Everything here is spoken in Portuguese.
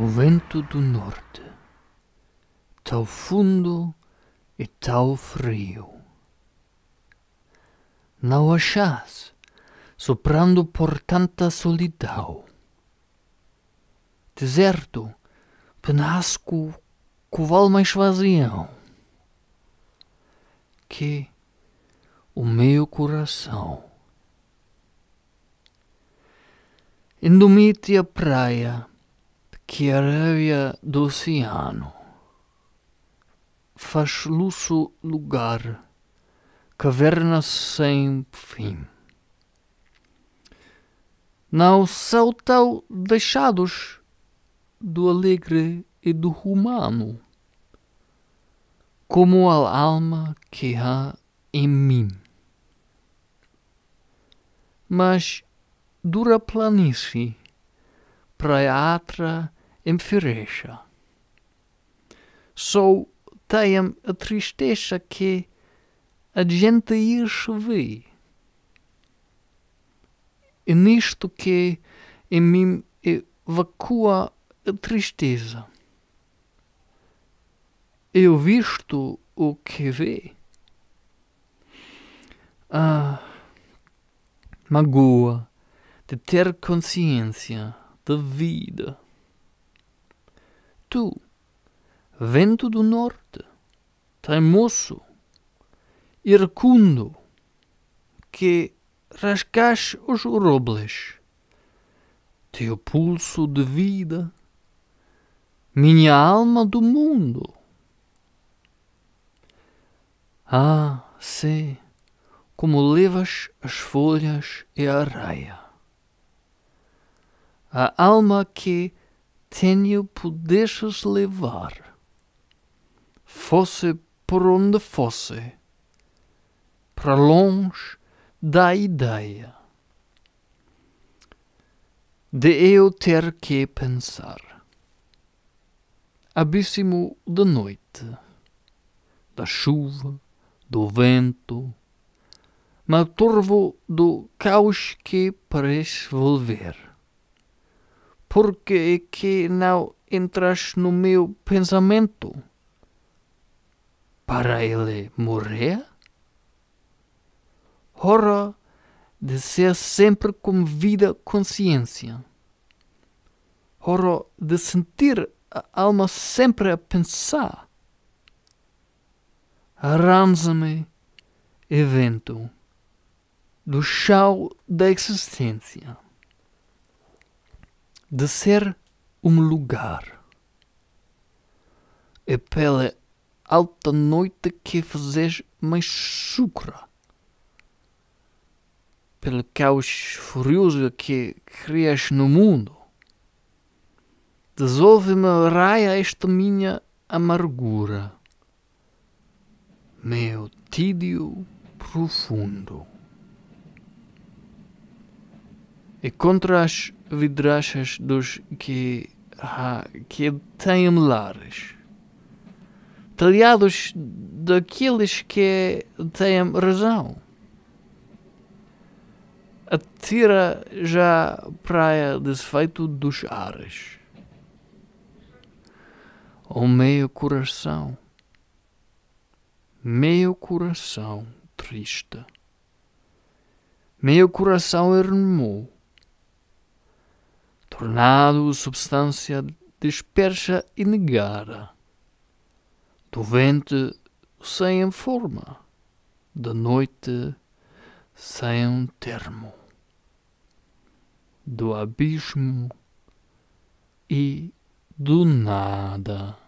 o vento do norte, tão fundo e tão frio. Não achas, soprando por tanta solidão, deserto, penasco, coval mais vazio, que o meu coração. indo a praia, que a révea do oceano faz luxo lugar, cavernas sem fim. Não são tão deixados do alegre e do humano, como a alma que há em mim. Mas dura planície, praia atra, inferior. Só tenham a tristeza que a gente vê. E nisto que em mim evacua a tristeza. Eu visto o que vê. Ah, magoa de ter consciência da vida. Tu, vento do norte, teimoso, irrecundo, que rascas os robles, teu pulso de vida, minha alma do mundo. Ah, sei como levas as folhas e a raia. A alma que tenho por levar, fosse por onde fosse, para longe da ideia de eu ter que pensar. Abíssimo da noite, da chuva, do vento, mas turvo do caos que parece volver porque é que não entras no meu pensamento? Para ele morrer? horror de ser sempre com vida consciência. horror de sentir a alma sempre a pensar. Arranza-me, evento, do chão da existência de ser um lugar. E pela alta noite que fazes mais sucra. Pelo caos furioso que crias no mundo. Desolve-me, raia, esta minha amargura. Meu tídio profundo e é contra as vidraças dos que, ah, que têm lares, talhados daqueles que têm razão. Atira já praia desfeito dos ares. O meio coração, meu coração triste, meu coração ermou tornado substância dispersa e negada, vento, sem forma, da noite sem termo, do abismo e do nada.